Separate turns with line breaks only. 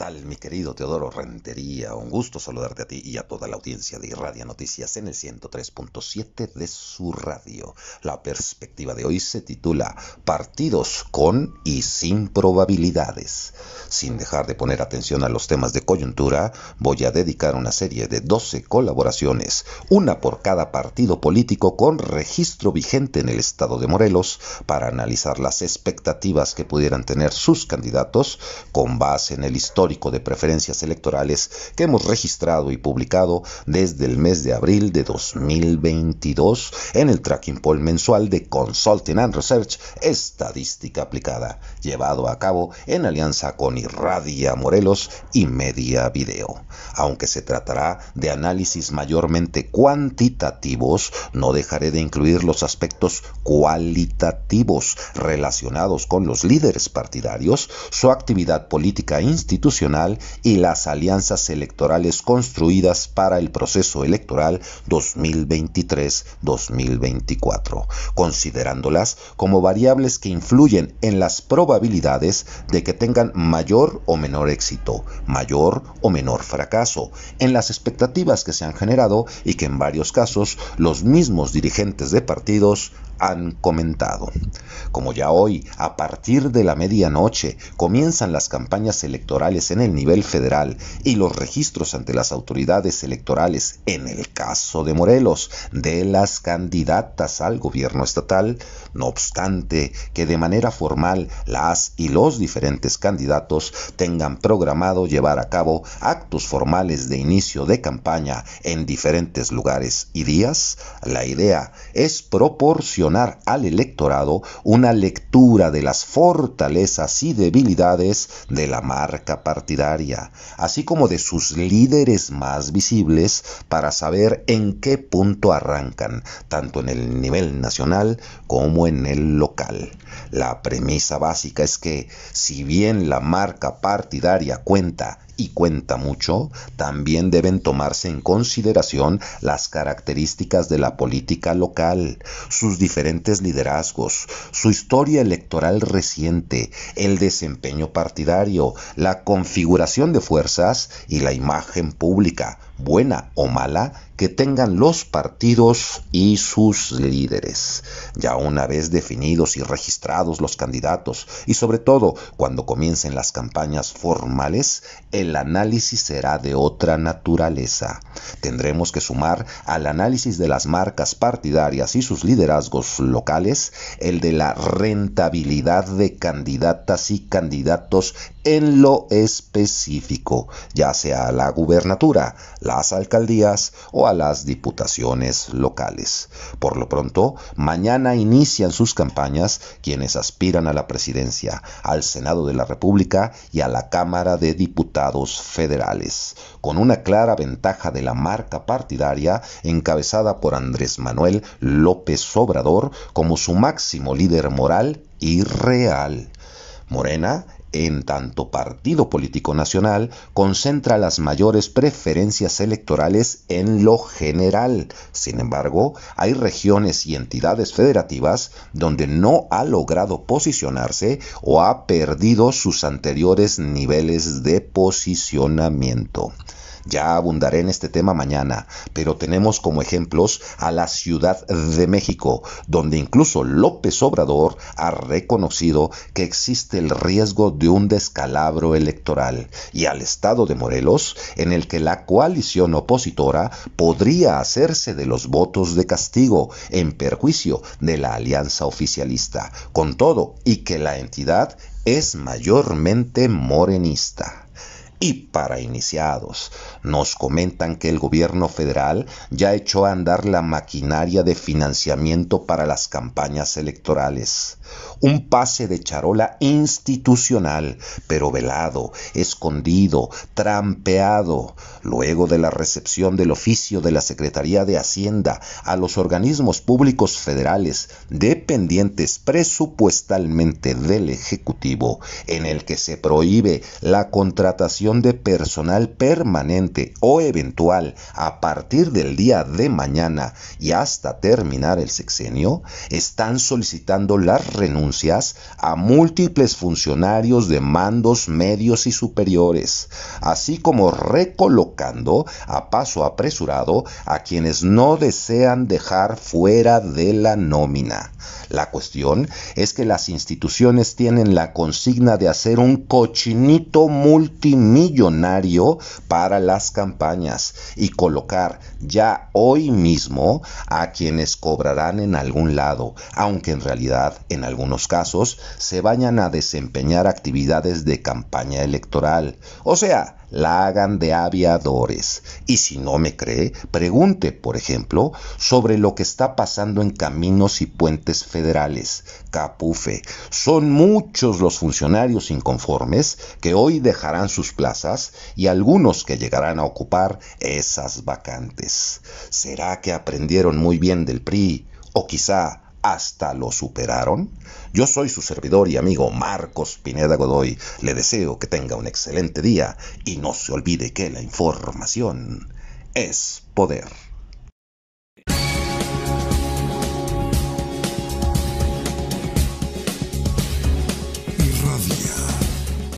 tal, mi querido Teodoro Rentería? Un gusto saludarte a ti y a toda la audiencia de Irradia Noticias en el 103.7 de su radio. La perspectiva de hoy se titula Partidos con y sin probabilidades. Sin dejar de poner atención a los temas de coyuntura, voy a dedicar una serie de 12 colaboraciones, una por cada partido político con registro vigente en el estado de Morelos, para analizar las expectativas que pudieran tener sus candidatos con base en el histórico de preferencias electorales que hemos registrado y publicado desde el mes de abril de 2022 en el tracking poll mensual de Consulting and Research Estadística Aplicada, llevado a cabo en alianza con Irradia Morelos y Media Video. Aunque se tratará de análisis mayormente cuantitativos, no dejaré de incluir los aspectos cualitativos relacionados con los líderes partidarios, su actividad política e institucional, y las alianzas electorales construidas para el proceso electoral 2023-2024, considerándolas como variables que influyen en las probabilidades de que tengan mayor o menor éxito, mayor o menor fracaso, en las expectativas que se han generado y que en varios casos los mismos dirigentes de partidos han comentado. Como ya hoy, a partir de la medianoche, comienzan las campañas electorales en el nivel federal y los registros ante las autoridades electorales, en el caso de Morelos, de las candidatas al gobierno estatal, no obstante que de manera formal las y los diferentes candidatos tengan programado llevar a cabo actos formales de inicio de campaña en diferentes lugares y días, la idea es proporcionar al electorado una lectura de las fortalezas y debilidades de la marca partidaria, así como de sus líderes más visibles para saber en qué punto arrancan, tanto en el nivel nacional como en el local. La premisa básica es que, si bien la marca partidaria cuenta y cuenta mucho, también deben tomarse en consideración las características de la política local, sus diferentes liderazgos, su historia electoral reciente, el desempeño partidario, la configuración de fuerzas y la imagen pública buena o mala, que tengan los partidos y sus líderes. Ya una vez definidos y registrados los candidatos, y sobre todo cuando comiencen las campañas formales, el análisis será de otra naturaleza. Tendremos que sumar al análisis de las marcas partidarias y sus liderazgos locales el de la rentabilidad de candidatas y candidatos en lo específico, ya sea la gubernatura, la las alcaldías o a las diputaciones locales. Por lo pronto, mañana inician sus campañas quienes aspiran a la presidencia, al Senado de la República y a la Cámara de Diputados Federales, con una clara ventaja de la marca partidaria encabezada por Andrés Manuel López Obrador como su máximo líder moral y real. Morena en tanto partido político nacional, concentra las mayores preferencias electorales en lo general. Sin embargo, hay regiones y entidades federativas donde no ha logrado posicionarse o ha perdido sus anteriores niveles de posicionamiento. Ya abundaré en este tema mañana, pero tenemos como ejemplos a la Ciudad de México, donde incluso López Obrador ha reconocido que existe el riesgo de un descalabro electoral, y al Estado de Morelos, en el que la coalición opositora podría hacerse de los votos de castigo en perjuicio de la alianza oficialista, con todo y que la entidad es mayormente morenista y para iniciados. Nos comentan que el gobierno federal ya echó a andar la maquinaria de financiamiento para las campañas electorales. Un pase de charola institucional, pero velado, escondido, trampeado. Luego de la recepción del oficio de la Secretaría de Hacienda a los organismos públicos federales dependientes presupuestalmente del Ejecutivo, en el que se prohíbe la contratación de personal permanente o eventual a partir del día de mañana y hasta terminar el sexenio, están solicitando las renuncias a múltiples funcionarios de mandos medios y superiores, así como recolocando a paso apresurado a quienes no desean dejar fuera de la nómina. La cuestión es que las instituciones tienen la consigna de hacer un cochinito multimillonario millonario para las campañas y colocar ya hoy mismo a quienes cobrarán en algún lado, aunque en realidad en algunos casos se vayan a desempeñar actividades de campaña electoral. O sea, la hagan de aviadores. Y si no me cree, pregunte, por ejemplo, sobre lo que está pasando en caminos y puentes federales. Capufe, son muchos los funcionarios inconformes que hoy dejarán sus plazas y algunos que llegarán a ocupar esas vacantes. ¿Será que aprendieron muy bien del PRI? O quizá hasta lo superaron? Yo soy su servidor y amigo Marcos Pineda Godoy. Le deseo que tenga un excelente día y no se olvide que la información es poder.